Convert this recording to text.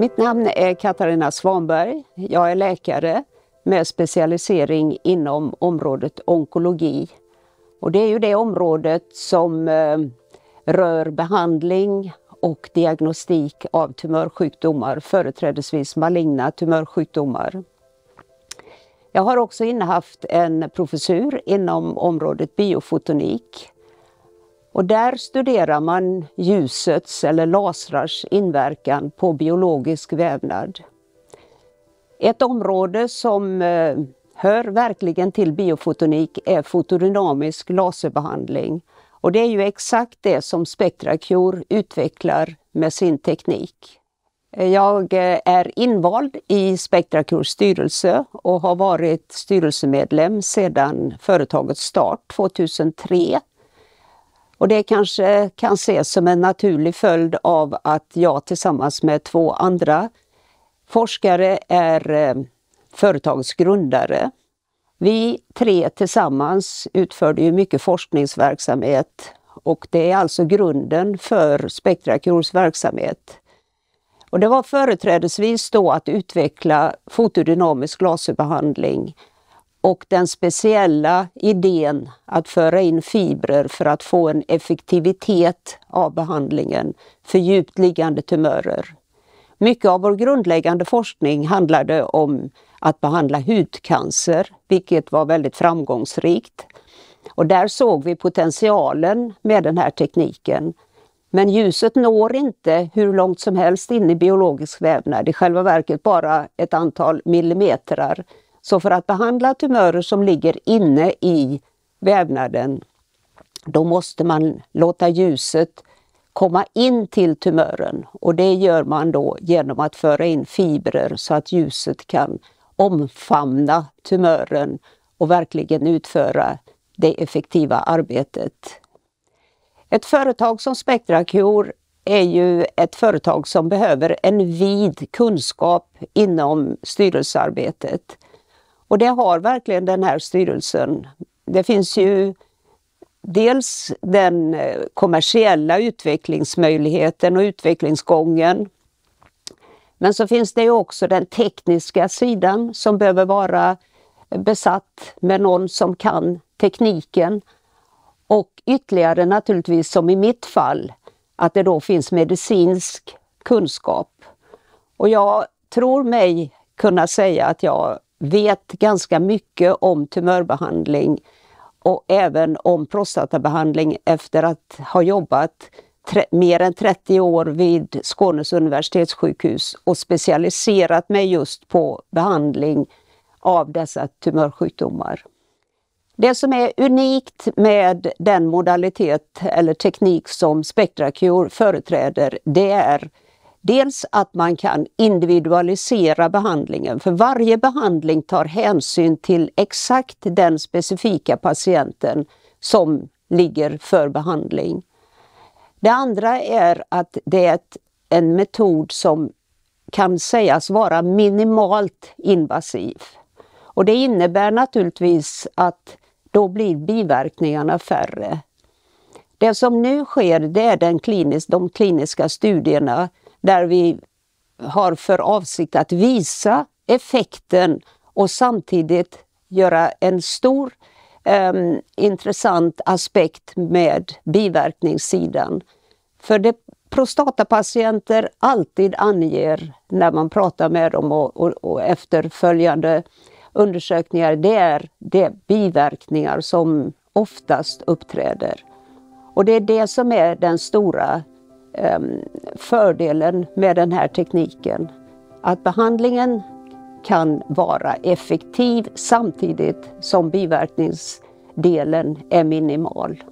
Mitt namn är Katarina Svanberg. Jag är läkare med specialisering inom området onkologi. Och det är ju det området som eh, rör behandling och diagnostik av tumörsjukdomar, företrädesvis maligna tumörsjukdomar. Jag har också innehaft en professur inom området biofotonik och där studerar man ljusets eller lasrars inverkan på biologisk vävnad. Ett område som eh, hör verkligen till biofotonik är fotodynamisk laserbehandling. Och det är ju exakt det som SpectraCure utvecklar med sin teknik. Jag eh, är invald i SpectraCures styrelse och har varit styrelsemedlem sedan företagets start 2003. Och det kanske kan ses som en naturlig följd av att jag tillsammans med två andra forskare är eh, företagsgrundare. Vi tre tillsammans utförde ju mycket forskningsverksamhet och det är alltså grunden för Spektrakurs verksamhet. Och det var företrädesvis då att utveckla fotodynamisk laserbehandling och den speciella idén att föra in fibrer för att få en effektivitet av behandlingen för djupt liggande tumörer. Mycket av vår grundläggande forskning handlade om att behandla hudcancer, vilket var väldigt framgångsrikt. Och där såg vi potentialen med den här tekniken. Men ljuset når inte hur långt som helst in i biologisk vävnad, i själva verket bara ett antal millimeter så för att behandla tumörer som ligger inne i vävnaden, då måste man låta ljuset komma in till tumören och det gör man då genom att föra in fibrer så att ljuset kan omfamna tumören och verkligen utföra det effektiva arbetet. Ett företag som SpectraCure är ju ett företag som behöver en vid kunskap inom styrelsearbetet. Och det har verkligen den här styrelsen. Det finns ju dels den eh, kommersiella utvecklingsmöjligheten och utvecklingsgången. Men så finns det ju också den tekniska sidan som behöver vara besatt med någon som kan tekniken. Och ytterligare naturligtvis, som i mitt fall, att det då finns medicinsk kunskap. Och jag tror mig kunna säga att jag vet ganska mycket om tumörbehandling och även om prostatabehandling efter att ha jobbat mer än 30 år vid Skånes universitetssjukhus och specialiserat mig just på behandling av dessa tumörsjukdomar. Det som är unikt med den modalitet eller teknik som SpectraCure företräder, det är Dels att man kan individualisera behandlingen, för varje behandling tar hänsyn till exakt den specifika patienten som ligger för behandling. Det andra är att det är ett, en metod som kan sägas vara minimalt invasiv. Och det innebär naturligtvis att då blir biverkningarna färre. Det som nu sker det är den klinis, de kliniska studierna där vi har för avsikt att visa effekten och samtidigt göra en stor eh, intressant aspekt med biverkningssidan. För det prostatapatienter alltid anger när man pratar med dem och, och, och efterföljande undersökningar, det är de biverkningar som oftast uppträder. Och det är det som är den stora Ehm, fördelen med den här tekniken. Att behandlingen kan vara effektiv samtidigt som biverkningsdelen är minimal.